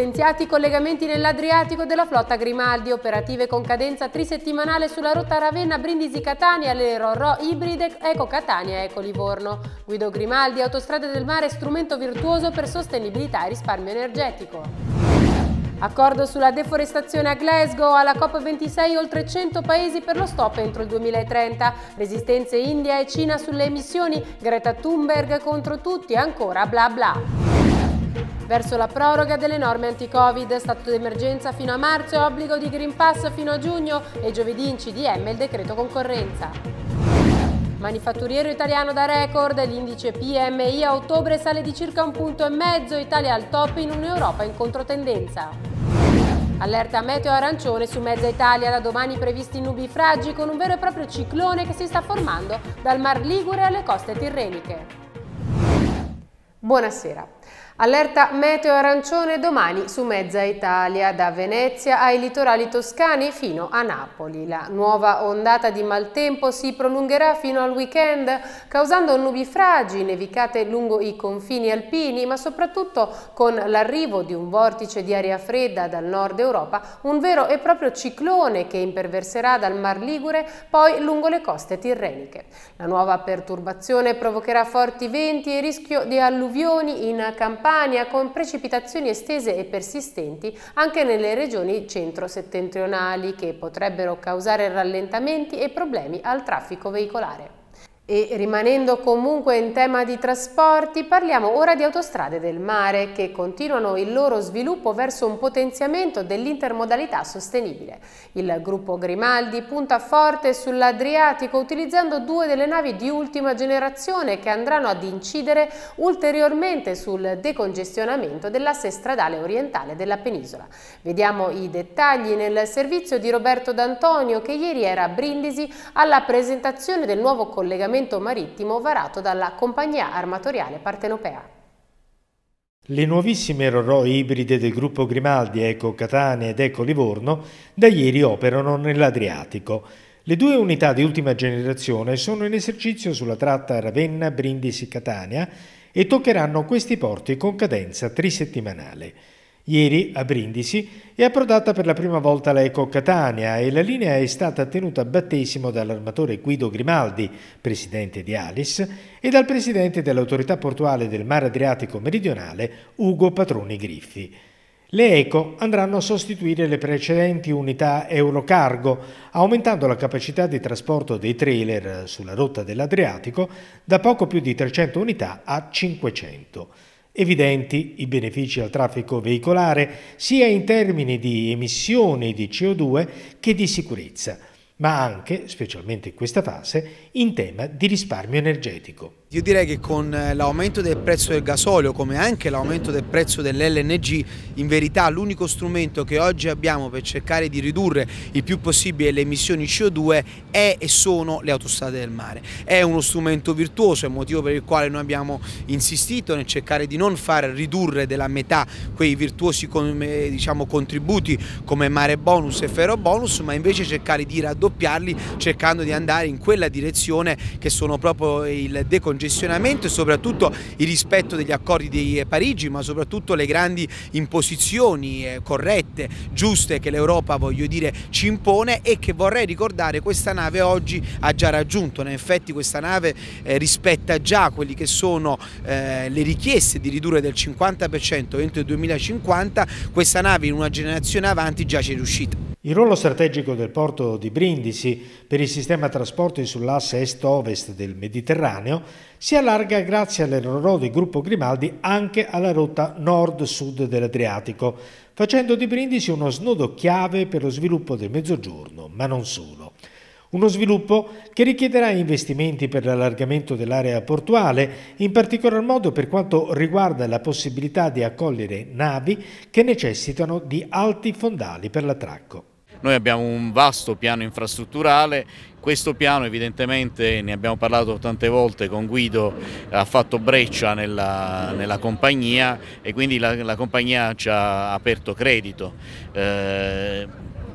Potenziati i collegamenti nell'Adriatico della flotta Grimaldi, operative con cadenza trisettimanale sulla rotta Ravenna-Brindisi-Catania, le Rorò ibride Eco-Catania-Eco-Livorno. Guido Grimaldi, Autostrade del Mare, strumento virtuoso per sostenibilità e risparmio energetico. Accordo sulla deforestazione a Glasgow, alla COP26 oltre 100 paesi per lo stop entro il 2030, resistenze India e Cina sulle emissioni, Greta Thunberg contro tutti, ancora bla bla verso la proroga delle norme anti-Covid, stato d'emergenza fino a marzo, e obbligo di Green Pass fino a giugno e giovedì in CDM il decreto concorrenza. Manifatturiero italiano da record, l'indice PMI a ottobre sale di circa un punto e mezzo, Italia al top in un'Europa in controtendenza. Allerta meteo arancione su mezza Italia, da domani previsti nubifragi con un vero e proprio ciclone che si sta formando dal Mar Ligure alle coste tirreniche. Buonasera. Allerta meteo arancione domani su mezza Italia, da Venezia ai litorali toscani fino a Napoli. La nuova ondata di maltempo si prolungherà fino al weekend, causando nubifragi, nevicate lungo i confini alpini, ma soprattutto con l'arrivo di un vortice di aria fredda dal nord Europa, un vero e proprio ciclone che imperverserà dal Mar Ligure, poi lungo le coste tirreniche. La nuova perturbazione provocherà forti venti e rischio di alluvioni in campagna Campania con precipitazioni estese e persistenti anche nelle regioni centro-settentrionali che potrebbero causare rallentamenti e problemi al traffico veicolare. E rimanendo comunque in tema di trasporti, parliamo ora di autostrade del mare che continuano il loro sviluppo verso un potenziamento dell'intermodalità sostenibile. Il gruppo Grimaldi punta forte sull'Adriatico utilizzando due delle navi di ultima generazione che andranno ad incidere ulteriormente sul decongestionamento dell'asse stradale orientale della penisola. Vediamo i dettagli nel servizio di Roberto D'Antonio che ieri era a Brindisi alla presentazione del nuovo collegamento regolamento marittimo varato dalla Compagnia Armatoriale Partenopea. Le nuovissime RORO ibride del gruppo Grimaldi, Eco Catania ed Eco Livorno da ieri operano nell'Adriatico. Le due unità di ultima generazione sono in esercizio sulla tratta Ravenna-Brindisi-Catania e toccheranno questi porti con cadenza trisettimanale. Ieri a Brindisi è approdata per la prima volta la Eco Catania e la linea è stata tenuta a battesimo dall'armatore Guido Grimaldi, presidente di Alice, e dal presidente dell'autorità portuale del Mar Adriatico Meridionale Ugo Patroni Griffi. Le Eco andranno a sostituire le precedenti unità Eurocargo, aumentando la capacità di trasporto dei trailer sulla rotta dell'Adriatico da poco più di 300 unità a 500. Evidenti i benefici al traffico veicolare sia in termini di emissioni di CO2 che di sicurezza ma anche, specialmente in questa fase, in tema di risparmio energetico. Io direi che con eh, l'aumento del prezzo del gasolio come anche l'aumento del prezzo dell'LNG in verità l'unico strumento che oggi abbiamo per cercare di ridurre il più possibile le emissioni CO2 è e sono le autostrade del mare. È uno strumento virtuoso, è il motivo per il quale noi abbiamo insistito nel cercare di non far ridurre della metà quei virtuosi diciamo, contributi come mare bonus e ferro bonus ma invece cercare di raddoppiare raddoppiarli cercando di andare in quella direzione che sono proprio il decongestionamento e soprattutto il rispetto degli accordi di Parigi ma soprattutto le grandi imposizioni eh, corrette, giuste che l'Europa voglio dire ci impone e che vorrei ricordare questa nave oggi ha già raggiunto, in effetti questa nave eh, rispetta già quelli che sono eh, le richieste di ridurre del 50% entro il 2050, questa nave in una generazione avanti già ci è riuscita. Il ruolo strategico del porto di Brindisi per il sistema trasporti sull'asse est-ovest del Mediterraneo si allarga grazie all'errore del gruppo Grimaldi anche alla rotta nord-sud dell'Adriatico, facendo di Brindisi uno snodo chiave per lo sviluppo del Mezzogiorno, ma non solo. Uno sviluppo che richiederà investimenti per l'allargamento dell'area portuale, in particolar modo per quanto riguarda la possibilità di accogliere navi che necessitano di alti fondali per l'attracco. Noi abbiamo un vasto piano infrastrutturale, questo piano evidentemente, ne abbiamo parlato tante volte con Guido, ha fatto breccia nella, nella compagnia e quindi la, la, compagnia ci ha aperto credito. Eh,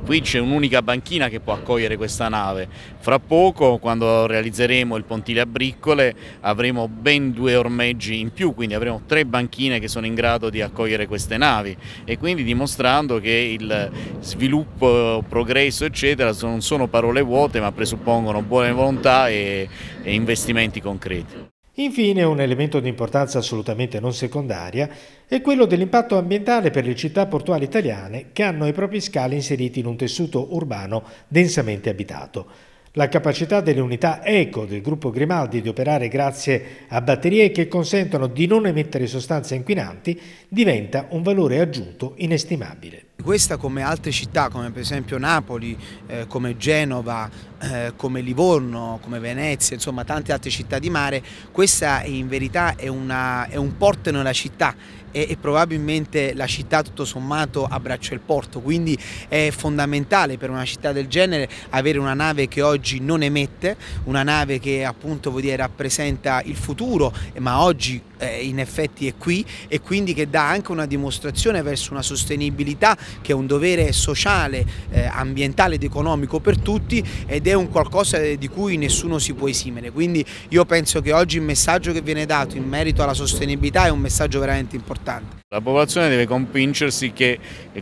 Qui c'è un'unica banchina che può accogliere questa nave. Fra poco, quando realizzeremo il pontile a briccole, avremo ben due ormeggi in più, quindi avremo tre banchine che sono in grado di accogliere queste navi e quindi dimostrando che il sviluppo, progresso, eccetera, non sono parole vuote ma presuppongono buone volontà e, e investimenti concreti. Infine, un elemento di importanza assolutamente non secondaria è quello dell'impatto ambientale per le città portuali italiane che hanno i propri scali inseriti in un tessuto urbano densamente abitato. La capacità delle unità ECO del gruppo Grimaldi di operare grazie a batterie che consentono di non emettere sostanze inquinanti diventa un valore aggiunto inestimabile. Questa come altre città, come per esempio Napoli, eh, come Genova, eh, come Livorno, come Venezia, insomma tante altre città di mare, questa in verità è, una, è un porto nella città e, e, probabilmente la città tutto sommato abbraccia il porto, quindi è fondamentale per una città del genere avere una nave che oggi non emette, una nave che appunto dire, rappresenta il futuro, ma oggi eh, in effetti è qui e quindi che dà anche una dimostrazione verso una sostenibilità che è un dovere sociale, eh, ambientale ed economico per tutti ed è un qualcosa di cui nessuno si può esimere. Quindi io penso che oggi il messaggio che viene dato in merito alla sostenibilità è un messaggio veramente importante. La popolazione deve convincersi che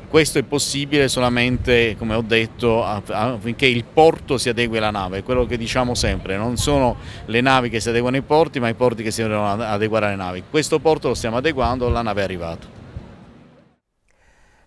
questo è possibile solamente, come ho detto, affinché il porto si adegui alla nave, quello che diciamo sempre, non sono le navi che si adeguano ai porti ma i porti che si devono adeguare alle navi. Questo porto lo stiamo adeguando, la nave è arrivata.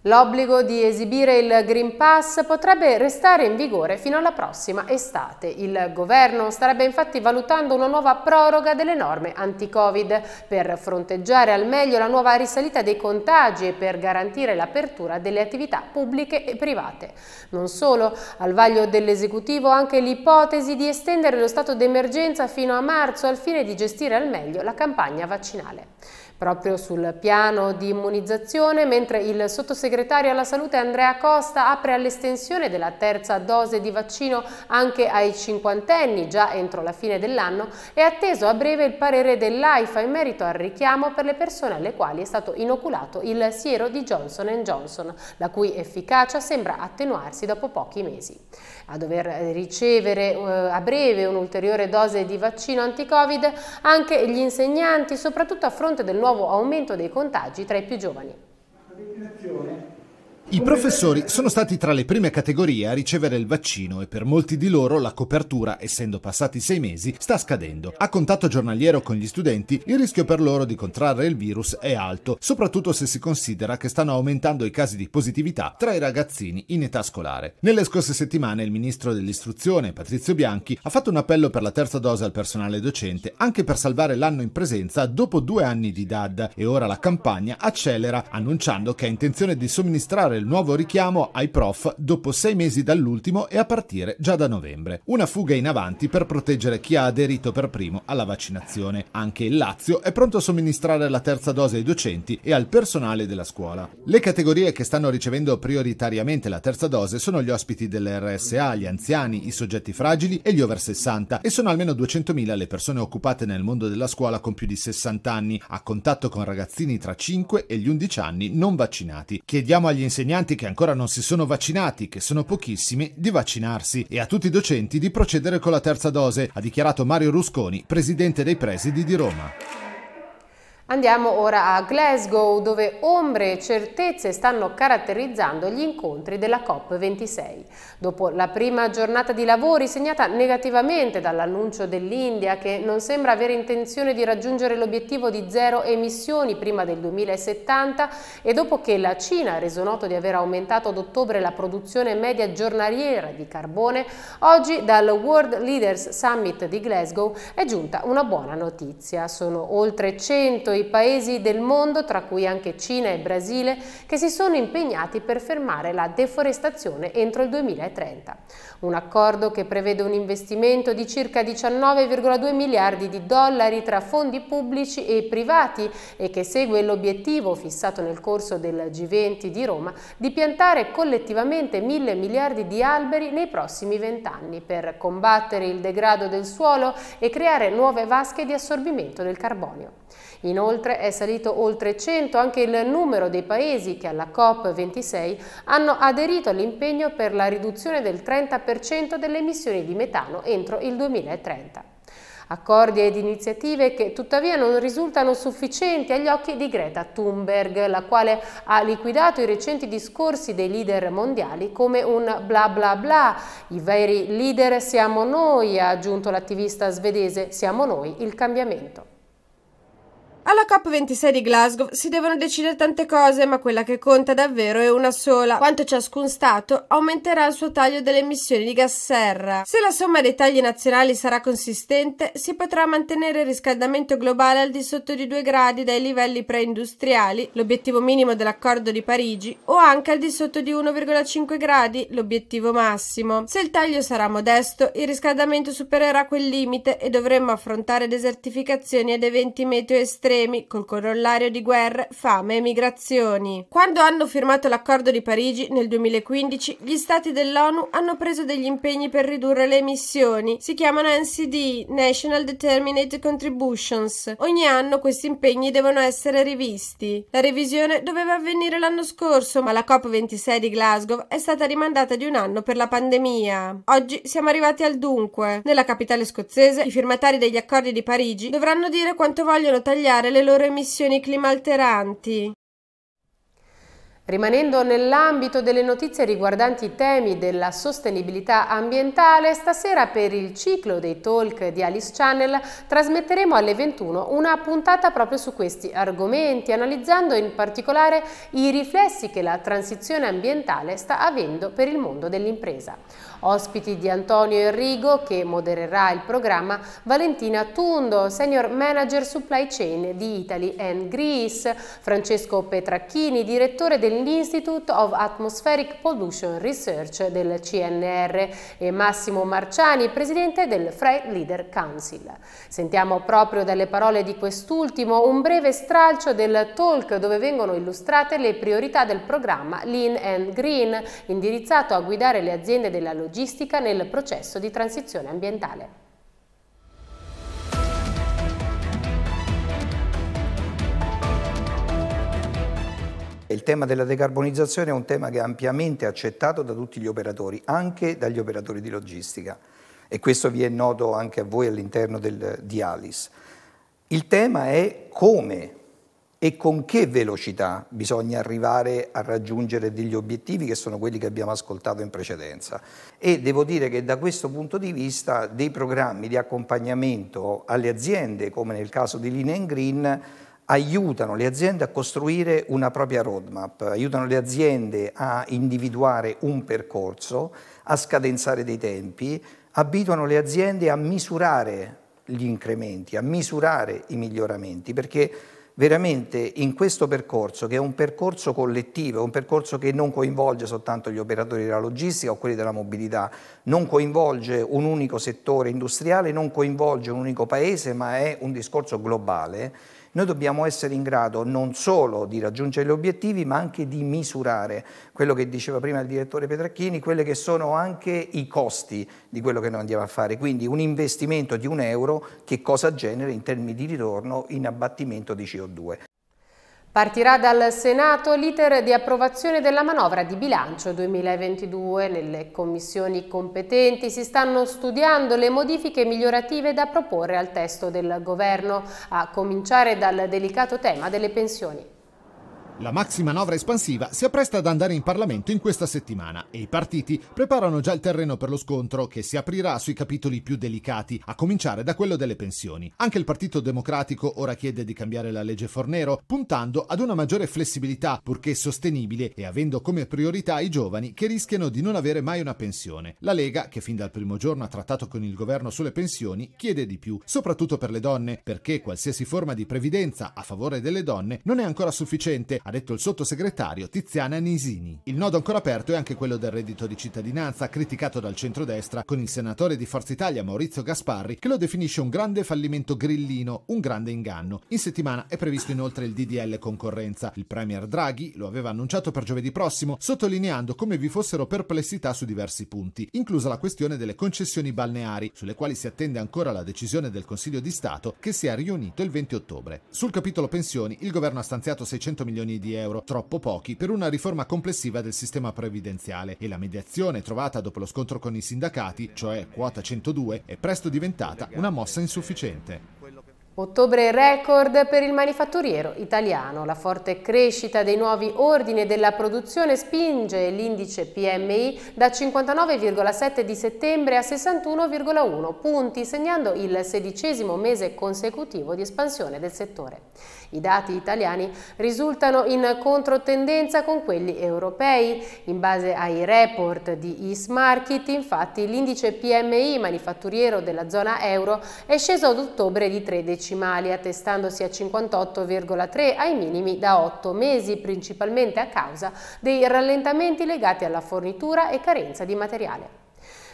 L'obbligo di esibire il Green Pass potrebbe restare in vigore fino alla prossima estate. Il governo starebbe infatti valutando una nuova proroga delle norme anti-Covid per fronteggiare al meglio la nuova risalita dei contagi e per garantire l'apertura delle attività pubbliche e private. Non solo, al vaglio dell'esecutivo anche l'ipotesi di estendere lo stato d'emergenza fino a marzo al fine di gestire al meglio la campagna vaccinale proprio sul piano di immunizzazione, mentre il sottosegretario alla salute Andrea Costa apre all'estensione della terza dose di vaccino anche ai cinquantenni già entro la fine dell'anno è atteso a breve il parere dell'AIFA in merito al richiamo per le persone alle quali è stato inoculato il siero di Johnson Johnson, la cui efficacia sembra attenuarsi dopo pochi mesi a dover eh, ricevere eh, a breve un'ulteriore dose di vaccino anti-Covid, anche gli insegnanti, soprattutto a fronte del nuovo aumento dei contagi tra i più giovani. La i professori sono stati tra le prime categorie a ricevere il vaccino e per molti di loro la copertura, essendo passati sei mesi, sta scadendo. A contatto giornaliero con gli studenti, il rischio per loro di contrarre il virus è alto, soprattutto se si considera che stanno aumentando i casi di positività tra i ragazzini in età scolare. Nelle scorse settimane il ministro dell'istruzione, Patrizio Bianchi, ha fatto un appello per la terza dose al personale docente, anche per salvare l'anno in presenza dopo due anni di DAD e ora la campagna accelera, annunciando che ha intenzione di somministrare effettuare il nuovo richiamo ai prof dopo sei mesi dall'ultimo e a partire già da novembre. Una fuga in avanti per proteggere chi ha aderito per primo alla vaccinazione. Anche il Lazio è pronto a somministrare la terza dose ai docenti e al personale della scuola. Le categorie che stanno ricevendo prioritariamente la terza dose sono gli ospiti dell'RSA, gli anziani, i soggetti fragili e gli over 60 e sono almeno 200.000 le persone occupate nel mondo della scuola con più di 60 anni, a contatto con ragazzini tra 5 e gli 11 anni non vaccinati. Chiediamo agli insegnanti insegnanti che ancora non si sono vaccinati, che sono pochissimi, di vaccinarsi e a tutti i docenti di procedere con la terza dose, ha dichiarato Mario Rusconi, presidente dei presidi di Roma. Andiamo ora a Glasgow dove ombre e certezze stanno caratterizzando gli incontri della COP26. Dopo la prima giornata di lavori segnata negativamente dall'annuncio dell'India che non sembra avere intenzione di raggiungere l'obiettivo di zero emissioni prima del 2070 e dopo che la Cina ha reso noto di aver aumentato ad ottobre la produzione media giornaliera di carbone, oggi dal World Leaders Summit di Glasgow è giunta una buona notizia. Sono oltre 100 i paesi del mondo, tra cui anche Cina e Brasile, che si sono impegnati per fermare la deforestazione entro il 2030. Un accordo che prevede un investimento di circa 19,2 miliardi di dollari tra fondi pubblici e privati e che segue l'obiettivo fissato nel corso del G20 di Roma di piantare collettivamente mille miliardi di alberi nei prossimi vent'anni per combattere il degrado del suolo e creare nuove vasche di assorbimento del carbonio. Inoltre, Inoltre è salito oltre 100 anche il numero dei paesi che alla COP26 hanno aderito all'impegno per la riduzione del 30% delle emissioni di metano entro il 2030 accordi ed iniziative che tuttavia non risultano sufficienti agli occhi di Greta Thunberg, la quale ha liquidato i recenti discorsi dei leader mondiali come un bla bla bla. I veri leader siamo noi, ha aggiunto l'attivista svedese, siamo noi il cambiamento. Alla COP26 di Glasgow si devono decidere tante cose, ma quella che conta davvero è una sola: quanto ciascun Stato aumenterà il suo taglio delle emissioni di gas serra. Se la somma dei tagli nazionali sarà consistente, si potrà mantenere il riscaldamento globale al di sotto di 2 gradi dai livelli preindustriali, l'obiettivo minimo dell'accordo di Parigi, o anche al di sotto di 1,5 gradi, l'obiettivo massimo. Se il taglio sarà modesto, il riscaldamento supererà quel limite e dovremmo affrontare desertificazioni ed eventi meteo estremi problemi, col corollario di guerre, fame e migrazioni. Quando hanno firmato l'accordo di Parigi nel 2015, gli stati dell'ONU hanno preso degli impegni per ridurre le emissioni. Si chiamano NCD, National Determinate Contributions. Ogni anno questi impegni devono essere rivisti. La revisione doveva avvenire l'anno scorso, ma la COP26 di Glasgow è stata rimandata di un anno per la pandemia. Oggi siamo arrivati al dunque. Nella capitale scozzese, i firmatari degli accordi di Parigi dovranno dire quanto vogliono tagliare limitare le loro emissioni climalteranti. Rimanendo nell'ambito delle notizie riguardanti i temi della sostenibilità ambientale, stasera per il ciclo dei talk di Alice Channel trasmetteremo alle 21 una puntata proprio su questi argomenti, analizzando in particolare i riflessi che la transizione ambientale sta avendo per il mondo dell'impresa. Ospiti di Antonio Enrigo, che modererà il programma, Valentina Tundo, Senior Manager Supply Chain di Italy and Greece, Francesco Petracchini, direttore dell'Institute of Atmospheric Pollution Research del CNR e Massimo Marciani, presidente del Freight Leader Council. Sentiamo proprio dalle parole di quest'ultimo un breve stralcio del talk dove vengono illustrate le priorità del programma Lean and Green, indirizzato a guidare le aziende della logistica logistica nel processo di transizione ambientale. Il tema della decarbonizzazione è un tema che è ampiamente accettato da tutti gli operatori, anche dagli operatori di logistica e questo vi è noto anche a voi all'interno di Alice. Il tema è come e con che velocità bisogna arrivare a raggiungere degli obiettivi che sono quelli che abbiamo ascoltato in precedenza. E devo dire che da questo punto di vista dei programmi di accompagnamento alle aziende, come nel caso di Linea in Green, aiutano le aziende a costruire una propria roadmap, aiutano le aziende a individuare un percorso, a scadenzare dei tempi, abituano le aziende a misurare gli incrementi, a misurare i miglioramenti, perché veramente in questo percorso, che è un percorso collettivo, è un percorso che non coinvolge soltanto gli operatori della logistica o quelli della mobilità, non coinvolge un unico settore industriale, non coinvolge un unico paese, ma è un discorso globale, noi dobbiamo essere in grado non solo di raggiungere gli obiettivi, ma anche di misurare quello che diceva prima il direttore Petracchini, quelli che sono anche i costi di quello che noi andiamo a fare. Quindi un investimento di un euro che cosa genera in termini di ritorno in abbattimento di CO2. Partirà dal Senato l'iter di approvazione della manovra di bilancio 2022. Nelle commissioni competenti si stanno studiando le modifiche migliorative da proporre al testo del Governo, a cominciare dal delicato tema delle pensioni. La maxi manovra espansiva si appresta ad andare in Parlamento in questa settimana e i partiti preparano già il terreno per lo scontro che si aprirà sui capitoli più delicati, a cominciare da quello delle pensioni. Anche il Partito Democratico ora chiede di cambiare la legge Fornero, puntando ad una maggiore flessibilità, purché sostenibile, e avendo come priorità i giovani che rischiano di non avere mai una pensione. La Lega, che fin dal primo giorno ha trattato con il governo sulle pensioni, chiede di più, soprattutto per le donne, perché qualsiasi forma di previdenza a favore delle donne non è ancora sufficiente ha detto il sottosegretario Tiziana Nisini. Il nodo ancora aperto è anche quello del reddito di cittadinanza, criticato dal centrodestra con il senatore di Forza Italia Maurizio Gasparri, che lo definisce un grande fallimento grillino, un grande inganno. In settimana è previsto inoltre il DDL concorrenza. Il premier Draghi lo aveva annunciato per giovedì prossimo, sottolineando come vi fossero perplessità su diversi punti, inclusa la questione delle concessioni balneari, sulle quali si attende ancora la decisione del Consiglio di Stato che si è riunito il 20 ottobre. Sul capitolo pensioni, il governo ha stanziato 600 milioni milioni di euro, troppo pochi per una riforma complessiva del sistema previdenziale e la mediazione trovata dopo lo scontro con i sindacati, cioè quota 102, è presto diventata una mossa insufficiente. Ottobre record per il manifatturiero italiano. La forte crescita dei nuovi ordini della produzione spinge l'indice PMI da 59,7 di settembre a 61,1 punti, segnando il sedicesimo mese consecutivo di espansione del settore. I dati italiani risultano in controtendenza con quelli europei. In base ai report di Eastmarket, infatti, l'indice PMI manifatturiero della zona euro è sceso ad ottobre di 13 decimali, attestandosi a 58,3 ai minimi da 8 mesi, principalmente a causa dei rallentamenti legati alla fornitura e carenza di materiale.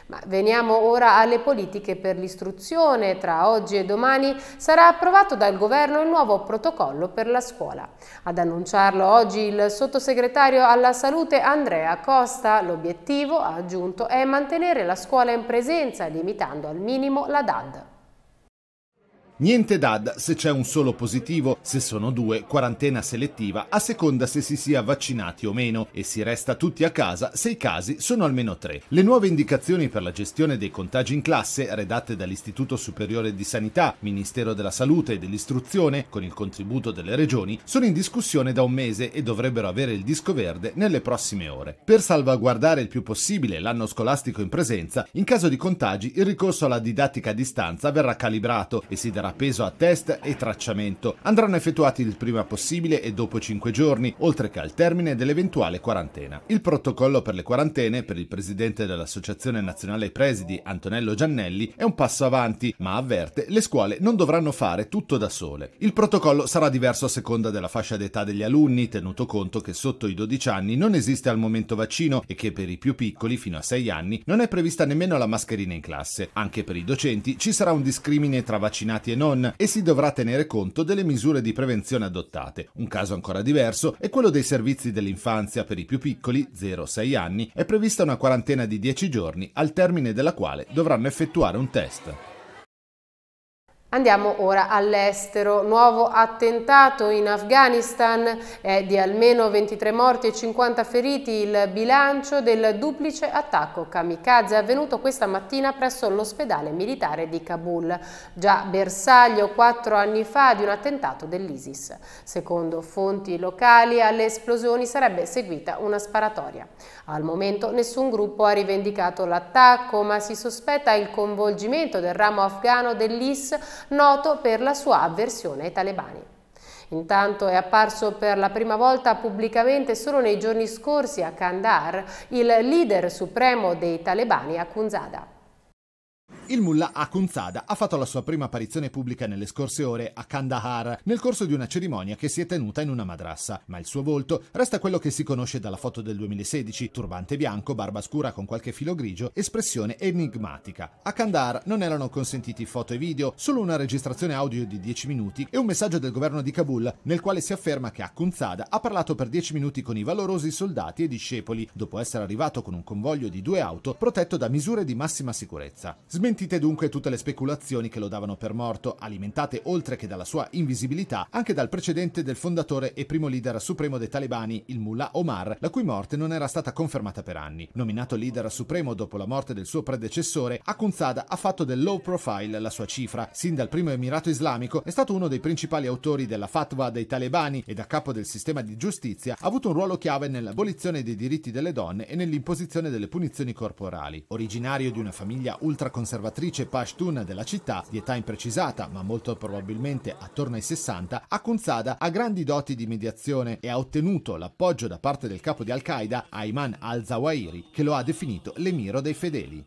Ma veniamo ora alle politiche per l'istruzione. Tra oggi e domani sarà approvato dal governo il nuovo protocollo per la scuola. Ad annunciarlo oggi il sottosegretario alla salute Andrea Costa. L'obiettivo, ha aggiunto, è mantenere la scuola in presenza, limitando al minimo la DAD. Niente DAD se c'è un solo positivo, se sono due, quarantena selettiva, a seconda se si sia vaccinati o meno, e si resta tutti a casa se i casi sono almeno tre. Le nuove indicazioni per la gestione dei contagi in classe, redatte dall'Istituto Superiore di Sanità, Ministero della Salute e dell'Istruzione, con il contributo delle regioni, sono in discussione da un mese e dovrebbero avere il disco verde nelle prossime ore. Per salvaguardare il più possibile l'anno scolastico in presenza, in caso di contagi il ricorso alla didattica a distanza verrà calibrato e si darà peso a test e tracciamento. Andranno effettuati il prima possibile e dopo 5 giorni, oltre che al termine dell'eventuale quarantena. Il protocollo per le quarantene, per il presidente dell'Associazione Nazionale Presidi, Antonello Giannelli, è un passo avanti, ma avverte le scuole non dovranno fare tutto da sole. Il protocollo sarà diverso a seconda della fascia d'età degli alunni, tenuto conto che sotto i 12 anni non esiste al momento vaccino e che per i più piccoli, fino a 6 anni, non è prevista nemmeno la mascherina in classe. Anche per i docenti ci sarà un discrimine tra vaccinati e non non e si dovrà tenere conto delle misure di prevenzione adottate. Un caso ancora diverso è quello dei servizi dell'infanzia per i più piccoli, 0-6 anni, è prevista una quarantena di 10 giorni al termine della quale dovranno effettuare un test. Andiamo ora all'estero. Nuovo attentato in Afghanistan, È di almeno 23 morti e 50 feriti il bilancio del duplice attacco kamikaze avvenuto questa mattina presso l'ospedale militare di Kabul, già bersaglio quattro anni fa di un attentato dell'ISIS. Secondo fonti locali alle esplosioni sarebbe seguita una sparatoria. Al momento nessun gruppo ha rivendicato l'attacco ma si sospetta il coinvolgimento del ramo afgano dell'IS noto per la sua avversione ai talebani. Intanto è apparso per la prima volta pubblicamente solo nei giorni scorsi a Kandahar il leader supremo dei talebani Akhundzada il mullah Akunzada ha fatto la sua prima apparizione pubblica nelle scorse ore a Kandahar nel corso di una cerimonia che si è tenuta in una madrassa, ma il suo volto resta quello che si conosce dalla foto del 2016, turbante bianco, barba scura con qualche filo grigio, espressione enigmatica. A Kandahar non erano consentiti foto e video, solo una registrazione audio di 10 minuti e un messaggio del governo di Kabul nel quale si afferma che Akunzada ha parlato per 10 minuti con i valorosi soldati e discepoli dopo essere arrivato con un convoglio di due auto protetto da misure di massima sicurezza. Smentito Smentite dunque tutte le speculazioni che lo davano per morto, alimentate oltre che dalla sua invisibilità anche dal precedente del fondatore e primo leader supremo dei talebani, il mullah Omar, la cui morte non era stata confermata per anni. Nominato leader supremo dopo la morte del suo predecessore, Akunzada ha fatto del low profile la sua cifra. Sin dal primo Emirato Islamico è stato uno dei principali autori della fatwa dei talebani e da capo del sistema di giustizia ha avuto un ruolo chiave nell'abolizione dei diritti delle donne e nell'imposizione delle punizioni corporali. Originario di una famiglia ultraconservativa, conservatrice Pashtun della città, di età imprecisata ma molto probabilmente attorno ai 60, Akunzada ha grandi doti di mediazione e ha ottenuto l'appoggio da parte del capo di Al-Qaeda, Ayman al-Zawahiri, che lo ha definito l'emiro dei fedeli.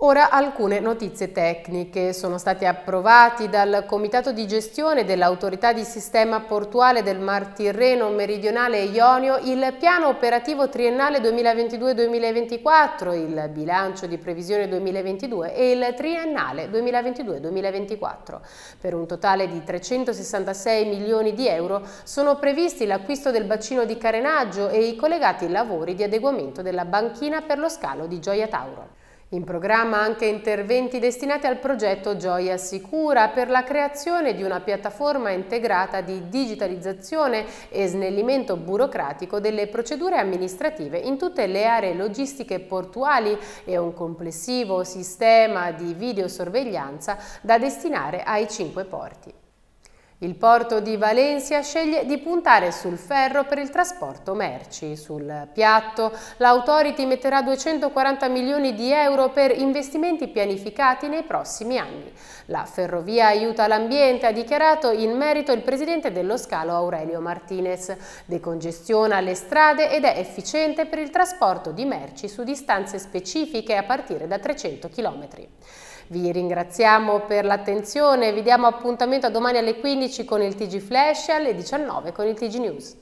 Ora alcune notizie tecniche. Sono stati approvati dal Comitato di Gestione dell'Autorità di Sistema Portuale del Mar Tirreno Meridionale Ionio il Piano Operativo Triennale 2022-2024, il Bilancio di Previsione 2022 e il Triennale 2022-2024. Per un totale di 366 milioni di euro sono previsti l'acquisto del bacino di carenaggio e i collegati lavori di adeguamento della banchina per lo scalo di Gioia Tauro. In programma anche interventi destinati al progetto Gioia Sicura per la creazione di una piattaforma integrata di digitalizzazione e snellimento burocratico delle procedure amministrative in tutte le aree logistiche portuali e un complessivo sistema di videosorveglianza da destinare ai cinque porti. Il porto di Valencia sceglie di puntare sul ferro per il trasporto merci. Sul piatto l'autority metterà 240 milioni di euro per investimenti pianificati nei prossimi anni. La ferrovia aiuta l'ambiente, ha dichiarato in merito il presidente dello scalo Aurelio Martinez. Decongestiona le strade ed è efficiente per il trasporto di merci su distanze specifiche a partire da 300 km. Vi ringraziamo per l'attenzione, vi diamo appuntamento a domani alle 15 con il TG Flash e alle 19 con il TG News.